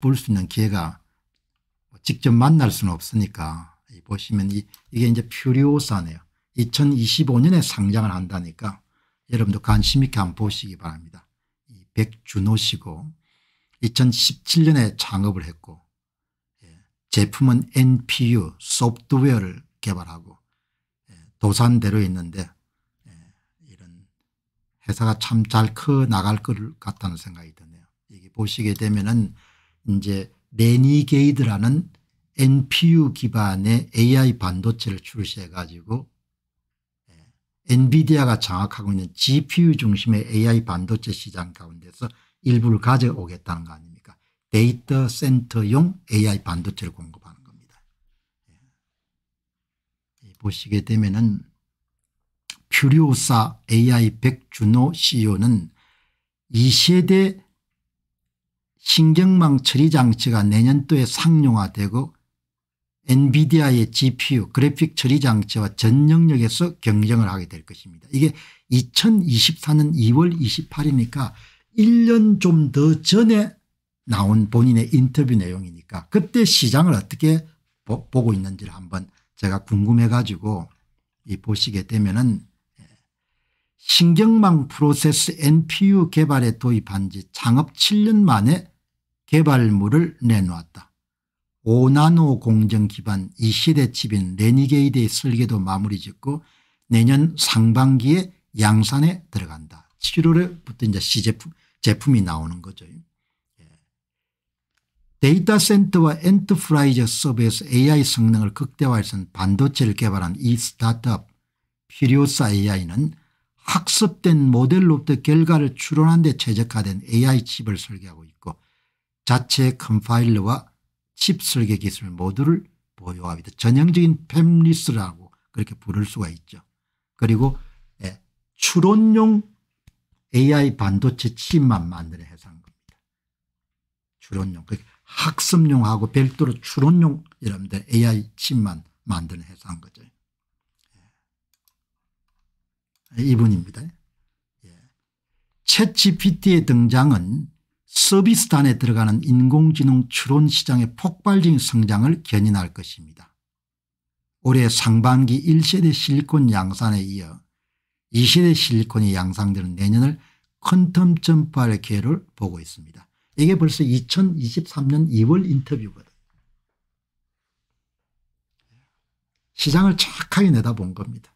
볼 수 있는 기회가 직접 만날 수는 없으니까 보시면 이, 게 이제 퓨리오사네요. 2025년에 상장을 한다니까 여러분도 관심 있게 한번 보시기 바랍니다. 이 백준호 시고 2017년에 창업을 했고 예, 제품은 NPU 소프트웨어를 개발하고 예, 도산대로 있는데 예, 이런 회사가 참 잘 커 나갈 것 같다는 생각이 드네요. 이게 보시게 되면은 이제 레니게이드라는 NPU 기반의 AI 반도체를 출시해 가지고 예, 엔비디아가 장악하고 있는 GPU 중심의 AI 반도체 시장 가운데서 일부를 가져오겠다는 거 아닙니까 데이터 센터용 AI 반도체를 공급하는 겁니다. 예. 예, 보시게 되면 은 퓨리오사 AI 백준호 CEO는 2세대 신경망 처리 장치가 내년도에 상용화되고 엔비디아의 GPU 그래픽 처리 장치와 전 영역에서 경쟁을 하게 될 것입니다. 이게 2024년 2월 28일이니까 1년 좀 더 전에 나온 본인의 인터뷰 내용이니까 그때 시장을 어떻게 보, 고 있는지를 한번 제가 궁금해 가지고 보시게 되면은 예. 신경망 프로세스 NPU 개발에 도입한 지 창업 7년 만에 개발물을 내놓았다. 오나노 공정 기반 이 시대칩인 레니게이드의 설계도 마무리짓고 내년 상반기에 양산에 들어간다. 7월에부터 이제 시제품 제품이 나오는 거죠. 예. 데이터 센터와 엔터프라이즈 서버에서 AI 성능을 극대화해선 반도체를 개발한 이 스타트업 피리오사 AI는 학습된 모델로부터 결과를 추론한 데 최적화된 AI 칩을 설계하고 자체 컴파일러와 칩 설계 기술 모두를 보유합니다. 전형적인 팹리스라고 그렇게 부를 수가 있죠. 그리고 예, 추론용 AI 반도체 칩만 만드는 회사인 겁니다. 추론용. 그러니까 학습용하고 별도로 추론용 여러분들 AI 칩만 만드는 회사인 거죠. 예. 이분입니다. 예. 챗GPT의 등장은 서비스단에 들어가는 인공지능 추론 시장의 폭발적인 성장을 견인할 것입니다. 올해 상반기 1세대 실리콘 양산에 이어 2세대 실리콘이 양산되는 내년을 퀀텀 점프할 기회를 보고 있습니다. 이게 벌써 2023년 2월 인터뷰거든. 시장을 착하게 내다본 겁니다.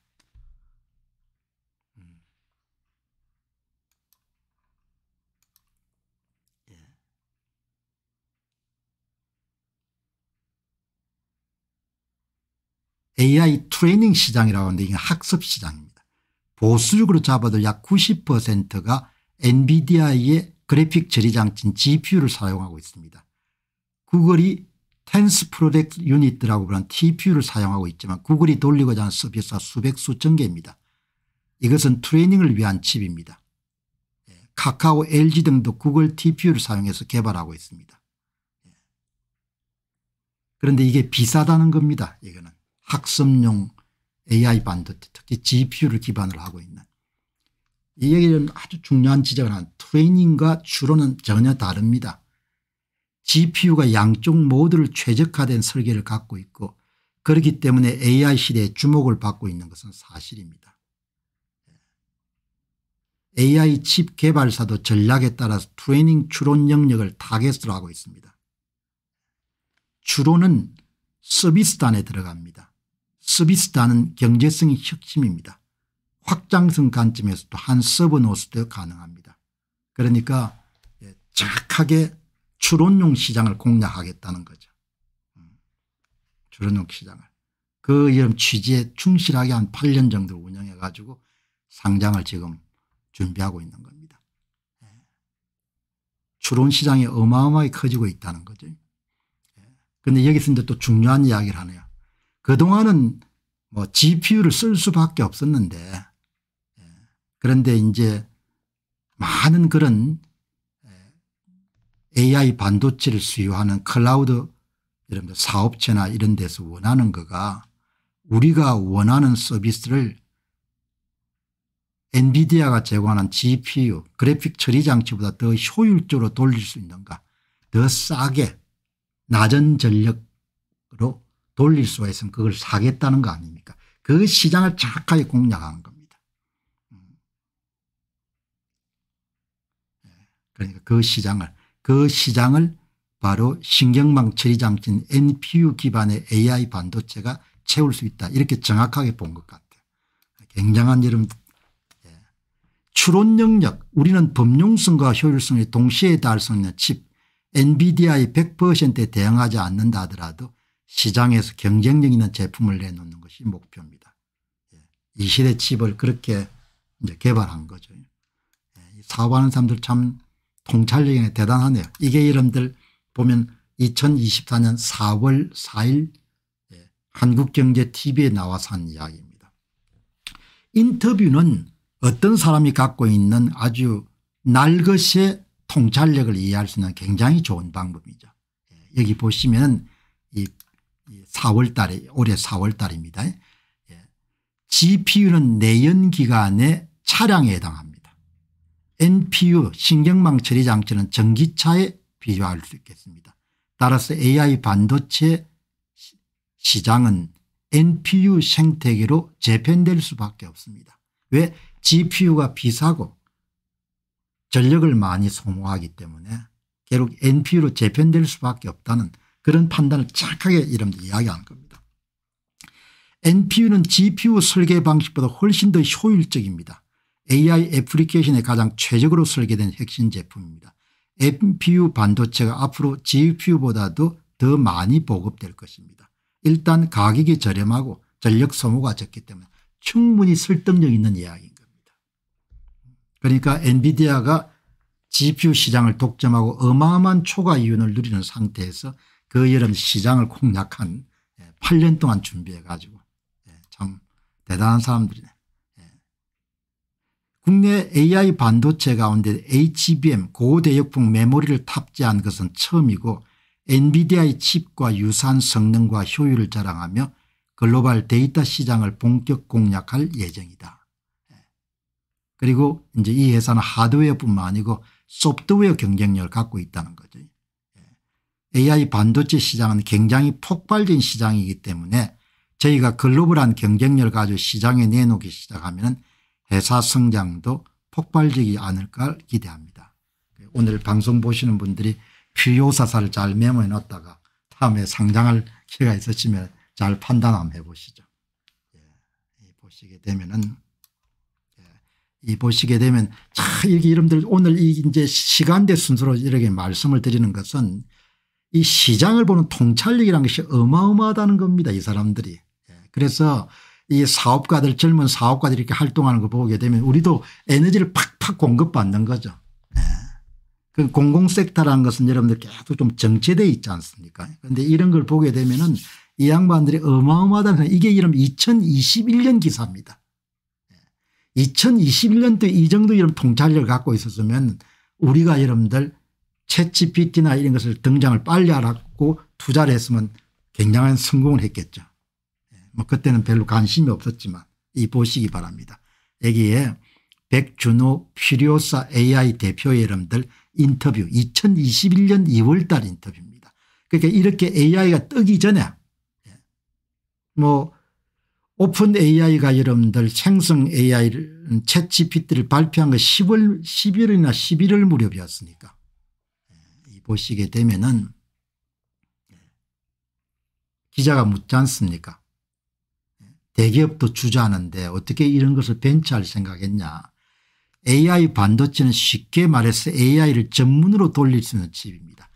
AI 트레이닝 시장이라고 하는데 이게 학습 시장입니다. 보수적으로 잡아도 약 90%가 엔비디아의 그래픽 처리장치인 GPU를 사용하고 있습니다. 구글이 텐스 프로젝트 유닛이라고 불리는 TPU를 사용하고 있지만 구글이 돌리고자 하는 서비스가 수백 수천 개입니다. 이것은 트레이닝을 위한 칩입니다. 예, 카카오 LG 등도 구글 TPU를 사용해서 개발하고 있습니다. 예. 그런데 이게 비싸다는 겁니다. 이거는. 학습용 AI 반도 체 특히 GPU를 기반으로 하고 있는 이 얘기는 아주 중요한 지적을 한 트레이닝과 추론은 전혀 다릅니다. GPU가 양쪽 모두를 최적화된 설계를 갖고 있고 그렇기 때문에 AI 시대에 주목을 받고 있는 것은 사실입니다. AI 칩 개발사도 전략에 따라서 트레이닝 추론 영역을 타겟으로 하고 있습니다. 추론은 서비스단에 들어갑니다. 서비스다는 경제성이 혁신입니다. 확장성 관점에서도 한 서브노스도 가능합니다. 그러니까 착하게 예, 추론용 시장을 공략하겠다는 거죠. 추론용 음, 시장을. 그 이런 취지에 충실하게 한 8년 정도 운영해 가지고 상장을 지금 준비하고 있는 겁니다. 추론 예. 시장이 어마어마하게 커지고 있다는 거죠. 그런데 예. 여기서 이제 또 중요한 이야기를 하네요. 그동안은 뭐 GPU를 쓸 수밖에 없었는데 예, 그런데 이제 많은 그런 AI 예, 반도체를 수요하는 클라우드 이런 사업체나 이런 데서 원하는 거가 우리가 원하는 서비스를 엔비디아가 제공하는 GPU 그래픽 처리 장치보다 더 효율적으로 돌릴 수 있는가 더 싸게 낮은 전력으로 돌릴 수가 있으면 그걸 사겠다는 거 아닙니까 그 시장을 정하게 공략한 겁니다. 음. 예. 그러니까 그 시장을 그 시장을 바로 신경망처리 장치인 NPU 기반의 AI 반도체가 채울 수 있다 이렇게 정확하게 본 것 같아요. 굉장한 여러 예. 추론 능력 우리는 범용성과 효율성의 동시에 달성하는 칩 n v i d 의 100%에 대응하지 않는다 하더라도 시장에서 경쟁력 있는 제품을 내놓는 것이 목표입니다. 예, 이 시대 칩을 그렇게 이제 개발한 거죠. 예, 사업하는 사람들 참 통찰력이 대단하네요. 이게 여러분들 보면 2024년 4월 4일 예, 한국경제TV에 나와서 한 이야기입니다. 인터뷰는 어떤 사람이 갖고 있는 아주 날것의 통찰력을 이해할 수 있는 굉장히 좋은 방법이죠. 여기 보시면 4월 달에 올해 4월 달입니다. GPU는 예. 내연 기관의 차량에 해당합니다. NPU 신경망 처리 장치는 전기차에 비교할 수 있겠습니다. 따라서 AI 반도체 시장은 NPU 생태계로 재편될 수밖에 없습니다. 왜 GPU가 비싸고 전력을 많이 소모하기 때문에 결국 NPU로 재편될 수밖에 없다는 그런 판단을 착하게 이름들 이야기하는 겁니다. NPU는 GPU 설계 방식보다 훨씬 더 효율적입니다. AI 애플리케이션에 가장 최적으로 설계된 핵심 제품입니다. NPU 반도체가 앞으로 GPU보다도 더 많이 보급될 것입니다. 일단 가격이 저렴하고 전력 소모가 적기 때문에 충분히 설득력 있는 이야기인 겁니다. 그러니까 엔비디아가 GPU 시장을 독점하고 어마어마한 초과 이윤을 누리는 상태에서 그 여름 시장을 공략한 8년 예, 동안 준비해 가지고 예, 참 대단한 사람들이네. 예. 국내 AI 반도체 가운데 HBM 고대역폭 메모리를 탑재한 것은 처음이고 엔비디아의 칩과 유사한 성능과 효율을 자랑하며 글로벌 데이터 시장을 본격 공략할 예정이다. 그리고 이제 이 회사는 하드웨어뿐만 아니고 소프트웨어 경쟁력을 갖고 있다는 거죠. AI 반도체 시장은 굉장히 폭발된 시장이기 때문에 저희가 글로벌한 경쟁력을 가지고 시장에 내놓기 시작하면 회사 성장도 폭발적이 않을까 기대합니다. 오늘 방송 보시는 분들이 필요사사를 잘 메모해 놨다가 다음에 상장할 기회가 있으시면 잘 판단 한번 해보시죠. 예, 보시게 되면은 예, 이 보시게 되면 참 이렇게 이름들 오늘 이제 시간대 순서로 이렇게 말씀을 드리는 것은 이 시장을 보는 통찰력이라는 것이 어마어마하다는 겁니다. 이 사람들이. 예, 그래서 이 사업가들 젊은 사업가들이 이렇게 활동하는 거 보게 되면 우리도 에너지를 팍팍 공급받는 거죠. 예. 그 공공 섹터라는 것은 여러분들 계속 좀 정체되어 있지 않습니까 그런데 이런 걸 보게 되면은 이 양반들이 어마어마하다는 이게 이름 2021년 기사입니다. 2021년도 예. 이 정도 이런 통찰력을 갖고 있었으면 우리가 여러분들 채찌PT나 이런 것을 등장을 빨리 알았고 투자를 했으면 굉장한 성공을 했겠죠. 예, 뭐 그때는 별로 관심이 없었지만 이 보시기 바랍니다. 여기에 백준호 퓨리오사 AI 대표 여러분들 인터뷰 2021년 2월 달 인터뷰입니다. 그러니까 이렇게 AI가 뜨기 전에 예, 뭐 오픈 AI가 여러분들 생성 AI 챗GPT를 발표한 거 10월 11월이나 11월 무렵이었으니까 보시게 되면은 기자가 묻지 않습니까? 대기업도 주자하는데 어떻게 이런 것을 벤처할 생각했냐. AI 반도체는 쉽게 말해서 AI를 전문으로 돌릴 수 있는 집입니다.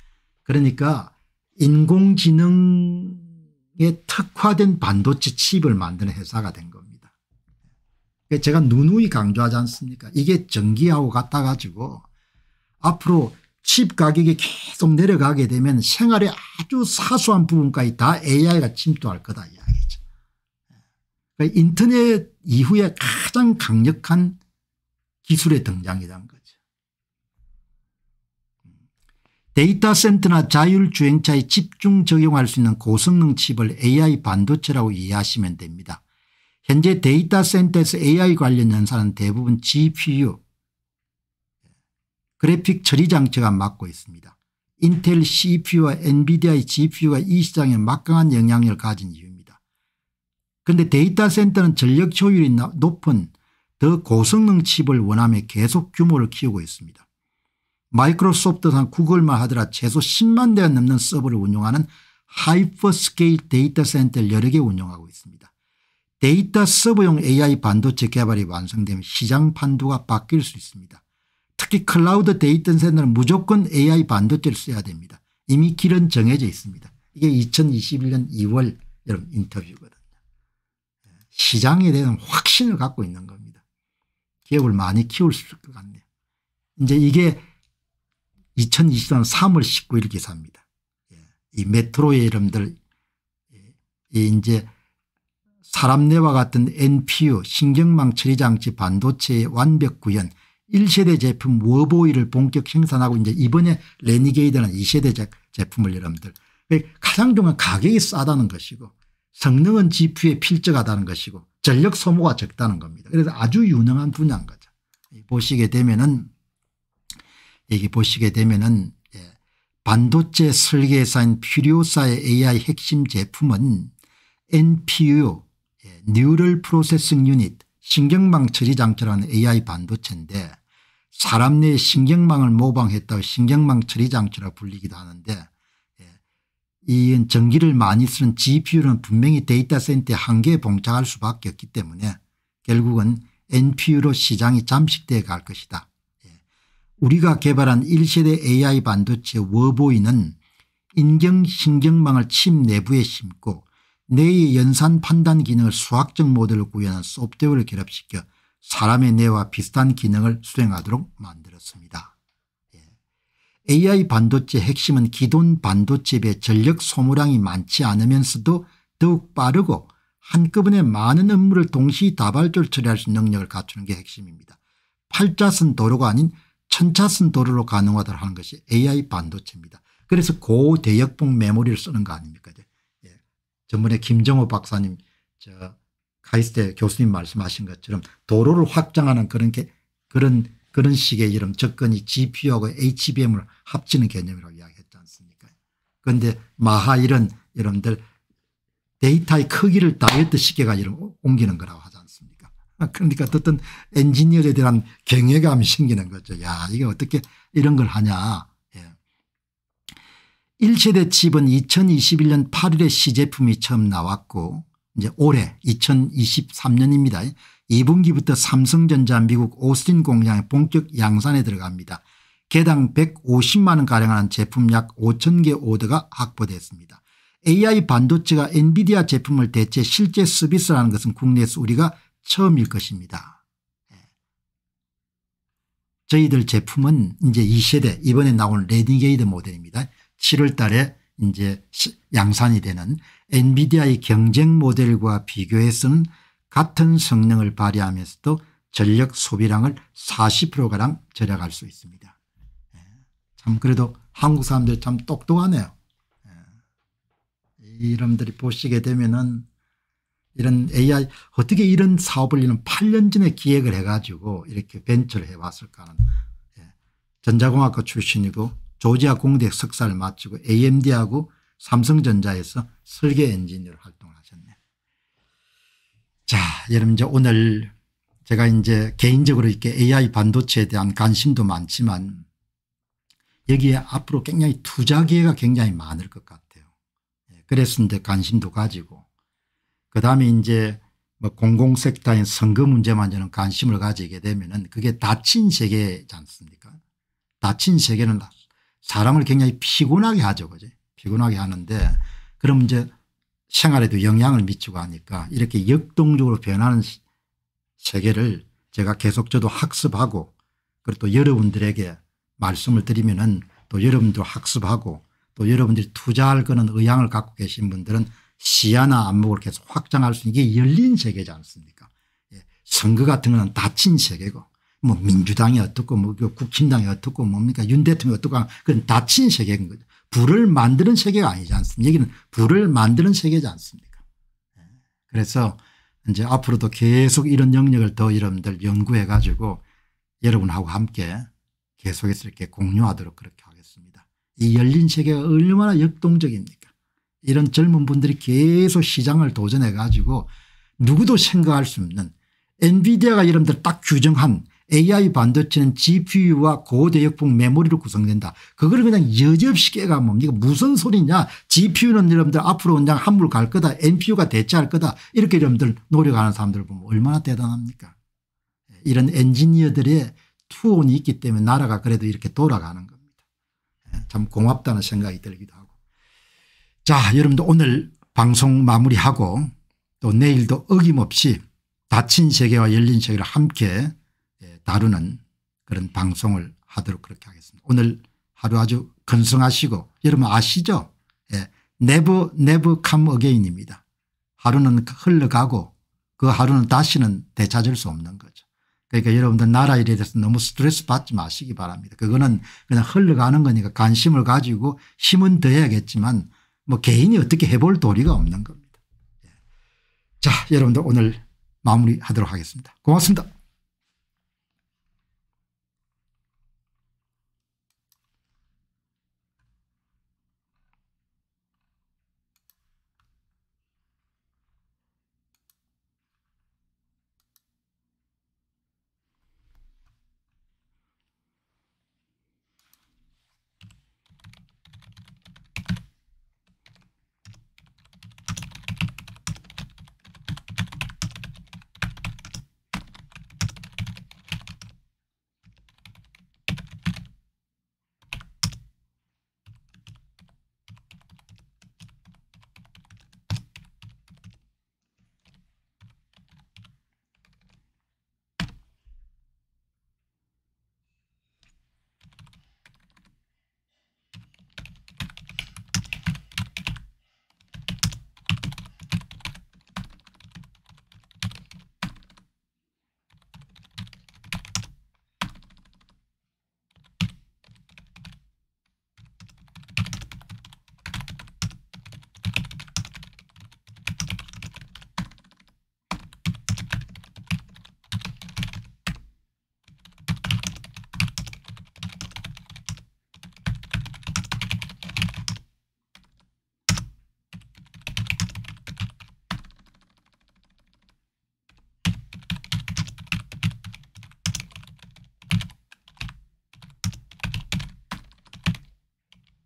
그러니까 인공지능에 특화된 반도체 칩을 만드는 회사가 된 겁니다. 제가 누누이 강조하지 않습니까 이게 전기하고 같아가지고 앞으로 칩 가격이 계속 내려가게 되면 생활의 아주 사소한 부분까지 다 AI가 침투할 거다 이야기죠. 예. 그러니까 인터넷 이후에 가장 강력한 기술의 등장이란 거죠. 데이터 센터나 자율주행차에 집중 적용할 수 있는 고성능 칩을 AI 반도체라고 이해하시면 됩니다. 현재 데이터 센터에서 AI 관련 연산은 대부분 GPU 그래픽 처리 장치가 맡고 있습니다. 인텔 CPU와 엔비디아의 GPU가 이 시장에 막강한 영향을 가진 이유입니다. 그런데 데이터 센터는 전력 효율이 높은 더 고성능 칩을 원하며 계속 규모를 키우고 있습니다. 마이크로소프트상 구글만 하더라 최소 10만 대가 넘는 서버를 운영하는 하이퍼스케일 데이터 센터를 여러 개 운영하고 있습니다. 데이터 서버용 AI 반도체 개발이 완성되면 시장 판도가 바뀔 수 있습니다. 특히 클라우드 데이터 센터는 무조건 AI 반도체를 써야 됩니다. 이미 길은 정해져 있습니다. 이게 2021년 2월 여러분 인터뷰거든요. 시장에 대한 확신을 갖고 있는 겁니다. 기업을 많이 키울 수 있을 것 같네요. 이제 이게 2023년 3월 19일 기사입니다. 예, 이 메트로의 이름들 예, 이제 사람뇌와 같은 NPU 신경망 처리장치 반도체의 완벽 구현 1세대 제품 워보이를 본격 생산하고 이제 이번에 레니게이드는 2세대 제품을 여러분들 가장 중요한 가격이 싸다는 것이고 성능은 GPU에 필적하다는 것이고 전력 소모가 적다는 겁니다. 그래서 아주 유능한 분야인 거죠. 보시게 되면은 여기 보시게 되면은 예, 반도체 설계사인 퓨리오사의 AI 핵심 제품은 NPU, 뉴럴 프로세싱 유닛, 신경망 처리장치라는 AI 반도체인데 사람 내 신경망을 모방했다고 신경망 처리장치라 불리기도 하는데 예, 이 전기를 많이 쓰는 GPU는 분명히 데이터 센터에 한계에 봉착할 수밖에 없기 때문에 결국은 NPU로 시장이 잠식되어 갈 것이다. 예, 우리가 개발한 1세대 AI 반도체 워보이는 인경신경망을 칩 내부에 심고 뇌의 연산 판단 기능을 수학적 모델을 구현한 소프트웨어를 결합시켜 사람의 뇌와 비슷한 기능을 수행하도록 만들었습니다. AI 예. 반도체 핵심은 기존 반도체의 전력 소모량이 많지 않으면서도 더욱 빠르고 한꺼번에 많은 업무를 동시다발적으로 처리할 수 있는 능력을 갖추는 게 핵심입니다. 팔자선 도로가 아닌 천차선 도로로 가능하다고 하는 것이 AI 반도체입니다. 그래서 고대역폭 메모리를 쓰는 거 아닙니까? 이제 전번에 김정호 박사님 저 카이스트 교수님 말씀하신 것처럼 도로를 확장하는 그런 게 그런 그런 식의 이름 접근이 GPU하고 HBM을 합치는 개념이라고 이야기했지 않습니까? 그런데 마하 이런 여러분들 데이터의 크기를 다이어트 시계가 이런 옮기는 거라고 하지 않습니까? 아, 그러니까 어떤 엔지니어에 대한 경외감이 생기는 거죠. 야 이게 어떻게 이런 걸 하냐. 1세대칩은 2021년 8일에 시제품이 처음 나왔고 이제 올해 2023년입니다. 2분기부터 삼성전자 미국 오스틴 공장의 본격 양산에 들어갑니다. 개당 150만 원가량 하는 제품 약 5천 개 오더가 확보됐습니다. AI 반도체가 엔비디아 제품을 대체 실제 서비스라는 것은 국내에서 우리가 처음일 것입니다. 예. 저희들 제품은 이제 2세대 이번에 나온 레디게이드 모델입니다. 7월 달에 이제 양산이 되는 엔비디아의 경쟁 모델과 비교해서는 같은 성능을 발휘하면서도 전력 소비량을 40%가량 절약할 수 있습니다. 예. 참 그래도 한국 사람들참 똑똑하네요. 예. 이름들이 보시게 되면은 이런 AI 어떻게 이런 사업을 이런 8년 전에 기획을 해가지고 이렇게 벤처를 해왔을까 하는 예. 전자공학과 출신이고 조지아 공대 석사를 마치고 amd하고 삼성전자에서 설계 엔지니어로 활동하셨네요. 자 여러분 이제 오늘 제가 이제 개인적으로 이렇게 AI 반도체에 대한 관심도 많지만 여기에 앞으로 굉장히 투자 기회가 굉장히 많을 것 같아요. 예, 그래서 이 관심도 가지고 그 다음에 이제 뭐 공공섹터인 선거 문제만 저는 관심을 가지게 되면은 그게 닫힌 세계지 않습니까? 닫힌 세계는 사람을 굉장히 피곤하게 하죠. 그죠. 피곤하게 하는데 그럼 이제 생활에도 영향을 미치고 하니까 이렇게 역동적으로 변하는 세계를 제가 계속 저도 학습하고 그리고 또 여러분들에게 말씀을 드리면은 또 여러분도 학습하고 또 여러분들이 투자할 거는 의향을 갖고 계신 분들은 시야나 안목을 계속 확장할 수 있는 게 열린 세계지 않습니까 예. 선거 같은 거는 닫힌 세계고 뭐 민주당이 어떻고 뭐 그 국힘당이 어떻고 뭡니까 윤 대통령이 어떻고 그건 닫힌 세계인 거죠. 불을 만드는 세계가 아니지 않습니까 여기는 불을 만드는 세계지 않습니까 예. 그래서 이제 앞으로도 계속 이런 영역을 더 여러분들 연구해 가지고 여러분하고 함께 계속해서 이렇게 공유하도록 그렇게 하겠습니다. 이 열린 세계가 얼마나 역동적입니까 이런 젊은 분들이 계속 시장을 도전해 가지고 누구도 생각할 수 없는 엔비디아가 여러분들 딱 규정한 AI 반도체는 GPU와 고대역폭 메모리로 구성된다. 그걸 그냥 여지없이 깨가면 이거 무슨 소리냐 GPU는 여러분들 앞으로 그냥 함부로 갈 거다 NPU가 대체할 거다 이렇게 여러분들 노력하는 사람들 보면 얼마나 대단합니까 예, 이런 엔지니어들의 투혼이 있기 때문에 나라가 그래도 이렇게 돌아가는 겁니다. 예, 참 고맙다는 생각이 들기도 하고 자 여러분들 오늘 방송 마무리하고 또 내일도 어김없이 닫힌 세계와 열린 세계를 함께 다루는 그런 방송을 하도록 그렇게 하겠습니다. 오늘 하루 아주 건승하시고 여러분 아시죠? 예. never, never come again입니다. 하루는 흘러가고 그 하루는 다시는 되찾을 수 없는 거죠. 그러니까 여러분들 나라 일에 대해서 너무 스트레스 받지 마시기 바랍니다. 그거는 그냥 흘러가는 거니까 관심을 가지고 힘은 더해야겠지만 뭐 개인이 어떻게 해볼 도리가 없는 겁니다. 예. 자 여러분들 오늘 마무리하도록 하겠습니다. 고맙습니다.